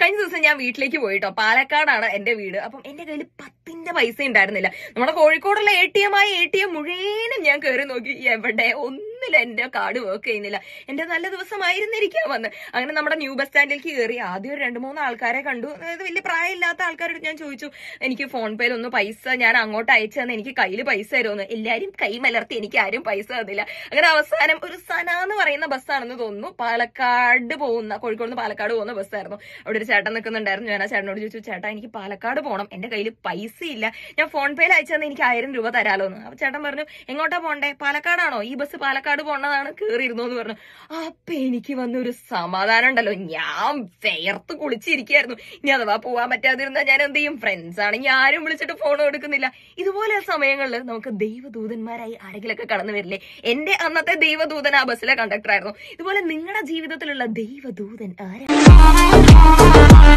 കഴിഞ്ഞ ദിവസം ഞാൻ വീട്ടിലേക്ക് പോയിട്ടോ പാലക്കാടാണ് എന്റെ വീട് അപ്പം എന്റെ കയ്യിൽ പത്തിന്റെ പൈസ ഉണ്ടായിരുന്നില്ല നമ്മുടെ കോഴിക്കോടുള്ള എ ടി എം ആയ എ ടി എം മുഴുവനും ഞാൻ കയറി നോക്കി എവിടെ ഒന്നും ഒന്നില്ല എന്റെ കാർഡ് വർക്ക് ചെയ്യുന്നില്ല എന്റെ നല്ല ദിവസമായിരുന്നിരിക്കാം വന്ന് അങ്ങനെ നമ്മുടെ ന്യൂ ബസ് സ്റ്റാൻഡിലേക്ക് കയറി ആദ്യം ഒരു രണ്ട് മൂന്ന് ആൾക്കാരെ കണ്ടു അതായത് വലിയ പ്രായമില്ലാത്ത ആൾക്കാരോട് ഞാൻ ചോദിച്ചു എനിക്ക് ഫോൺ പേയിൽ ഒന്ന് പൈസ ഞാൻ അങ്ങോട്ട് അയച്ചു തന്നെ എനിക്ക് കയ്യിൽ പൈസ തരുമെന്ന് എല്ലാരും കൈ മലർത്തി എനിക്ക് ആരും പൈസ തന്നില്ല അങ്ങനെ അവസാനം ഒരു സന എന്ന് പറയുന്ന ബസ്സാണെന്ന് തോന്നുന്നു പാലക്കാട് പോകുന്ന കോഴിക്കോട് നിന്ന് പാലക്കാട് പോകുന്ന ബസ്സായിരുന്നു അവിടെ ഒരു ചേട്ടൻ നിൽക്കുന്നുണ്ടായിരുന്നു ഞാൻ ആ ചേട്ടനോട് ചോദിച്ചു ചേട്ടാ എനിക്ക് പാലക്കാട് പോകണം എന്റെ കയ്യിൽ പൈസ ഇല്ല ഞാൻ ഫോൺ പേയിൽ അയച്ചു തന്നെ എനിക്ക് ആയിരം രൂപ തരാലോ എന്ന് അപ്പൊ ചേട്ടൻ പറഞ്ഞു എങ്ങോട്ടാ പോണ്ടേ പാലക്കാടാണോ ഈ ബസ് പാലക്കാട് പാലക്കാട് പോണതാണ് കേറിയിരുന്നു എന്ന് പറഞ്ഞു അപ്പൊ എനിക്ക് വന്ന ഒരു സമാധാനം ഉണ്ടല്ലോ ഞാൻ വേർത്ത് കുളിച്ചിരിക്കായിരുന്നു ഇനി അഥവാ പോവാൻ പറ്റാതിരുന്നാ ഞാൻ എന്ത് ചെയ്യും ഫ്രണ്ട്സ് ആണെങ്കിൽ ആരും വിളിച്ചിട്ട് ഫോൺ എടുക്കുന്നില്ല ഇതുപോലെ സമയങ്ങളിൽ നമുക്ക് ദൈവദൂതന്മാരായി ആരെങ്കിലൊക്കെ കടന്നു വരില്ലേ എന്റെ അന്നത്തെ ദൈവദൂതൻ ആ ബസ്സിലെ കണ്ടക്ടർ ആയിരുന്നു ഇതുപോലെ നിങ്ങളുടെ ജീവിതത്തിലുള്ള ദൈവദൂതൻ ആരാ